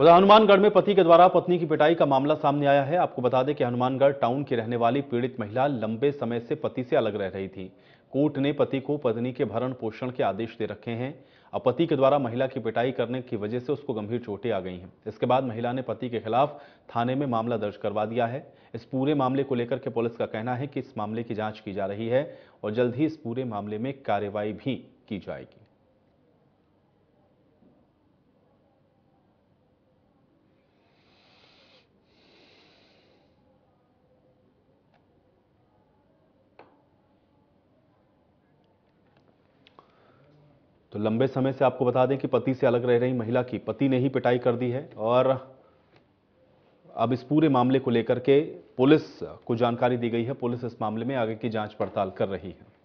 उधर हनुमानगढ़ में पति के द्वारा पत्नी की पिटाई का मामला सामने आया है आपको बता दें कि हनुमानगढ़ टाउन की रहने वाली पीड़ित महिला लंबे समय से पति से अलग रह रही थी कोर्ट ने पति को पत्नी के भरण पोषण के आदेश दे रखे हैं अब पति के द्वारा महिला की पिटाई करने की वजह से उसको गंभीर चोटें आ गई हैं इसके बाद महिला ने पति के खिलाफ थाने में मामला दर्ज करवा दिया है इस पूरे मामले को लेकर के पुलिस का कहना है कि इस मामले की जाँच की जा रही है और जल्द ही इस पूरे मामले में कार्रवाई भी की जाएगी तो लंबे समय से आपको बता दें कि पति से अलग रह रही महिला की पति ने ही पिटाई कर दी है और अब इस पूरे मामले को लेकर के पुलिस को जानकारी दी गई है पुलिस इस मामले में आगे की जांच पड़ताल कर रही है